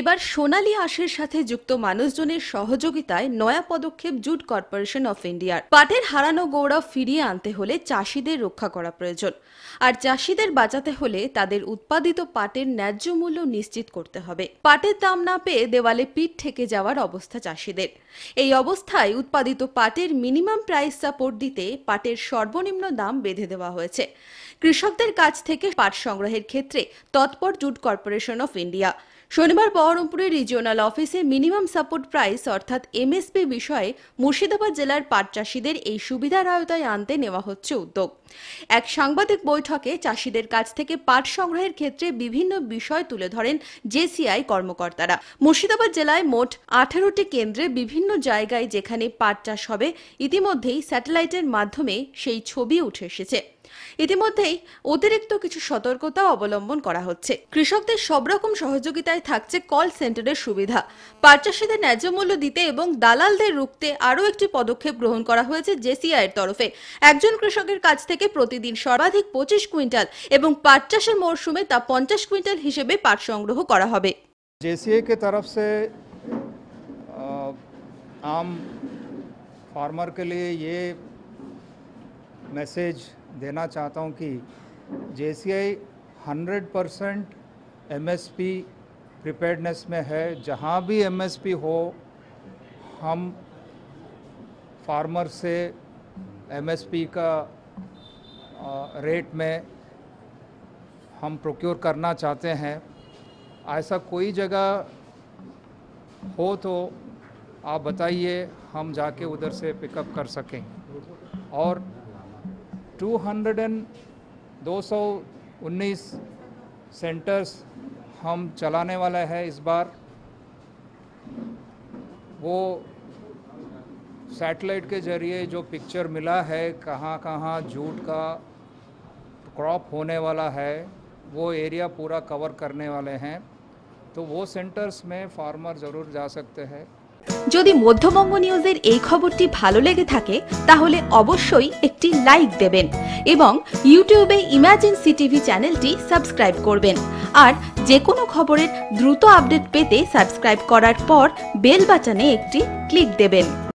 এবার সোনালি আঁশের সাথে যুক্ত মানুষজনের সহযোগিতায় নয়া পদক্ষেপ জুট কর্পোরেশন অফ ইন্ডিয়ার পাটের হারানো গৌরব ফিরিয়ে আনতে হলে চাষিদের রক্ষা করা প্রয়োজন আর চাষিদের বাঁচাতে হলে তাদের উৎপাদিত পাটের ন্যায্য মূল্য নিশ্চিত করতে হবে পাটের দাম না পেয়ে দেওয়ালে পিঠ ঠেকে যাওয়ার অবস্থা চাষিদের এই অবস্থায় উৎপাদিত পাটের মিনিমাম প্রাইস সাপোর্ট দিতে পাটের সর্বনিম্ন দাম বেঁধে দেওয়া হয়েছে কৃষকদের কাছ থেকে পাট সংগ্রহের ক্ষেত্রে তৎপর জুট কর্পোরেশন অফ ইন্ডিয়া শনিবার বহরমপুরের রিজিওনাল অফিসে মিনিমাম সাপোর্ট প্রাইস অর্থাৎ এমএসপি বিষয়ে মুর্শিদাবাদ জেলার পাট চাষিদের এই সুবিধার আওতায় আনতে নেওয়া হচ্ছে উদ্যোগ এক সাংবাদিক বৈঠকে চাষিদের কাছ থেকে পাট সংগ্রহের ক্ষেত্রে বিভিন্ন বিষয় তুলে ধরেন জেসিআই কর্মকর্তারা মুর্শিদাবাদ জেলায় মোট আঠারোটি কেন্দ্রে বিভিন্ন জায়গায় যেখানে পাট চাষ হবে ইতিমধ্যেই স্যাটেলাইটের মাধ্যমে সেই ছবি উঠে এসেছে ইতিমধ্যেই অতিরিক্ত কিছু সতর্কতা অবলম্বন করা হচ্ছে কৃষকদের সব রকম সহযোগিতায় থাকছে কল সেন্টারের সুবিধা পাট চাষীদের ন্যায্য মূল্য দিতে এবং দালালদের রুখতে আরও একটি পদক্ষেপ গ্রহণ করা হয়েছে জেসিআইয়ের তরফে একজন কৃষকের কাছ থেকে প্রতিদিন সর্বাধিক পঁচিশ কুইন্টাল এবং পাট চাষের মরশুমে তা পঞ্চাশ কুইন্টাল হিসেবে পাট সংগ্রহ করা হবে জেসিআইকে তরফ সে से आम লিয়ে মেসেজ ইয়ে देना चाहता हूं कि J C I hundred percent M S P preparedness में है जहां भी एम एस पी हो हम फार्मर से एम एस पी का रेट में हम प्रोक्योर करना चाहते हैं ऐसा कोई जगह हो तो आप बताइए हम जाके उधर से पिकअप कर सकें और टू हंड्रेड एंड दो सौ उन्नीस सेंटर्स हम चलाने वाले हैं इस बार वो सैटेलाइट के ज़रिए जो पिक्चर मिला है कहाँ कहाँ जूट का क्रॉप होने वाला है वो एरिया पूरा कवर करने वाले हैं तो वो सेंटर्स में फार्मर ज़रूर जा सकते हैं যদি মধ্যবঙ্গ নিউজের এই খবরটি ভালো লেগে থাকে তাহলে অবশ্যই একটি লাইক দেবেন এবং ইউটিউবে ইমার্জেন্সি টিভি চ্যানেলটি সাবস্ক্রাইব করবেন আর যে কোনো খবরের দ্রুত আপডেট পেতে সাবস্ক্রাইব করার পর বেল বাটনে একটি ক্লিক দেবেন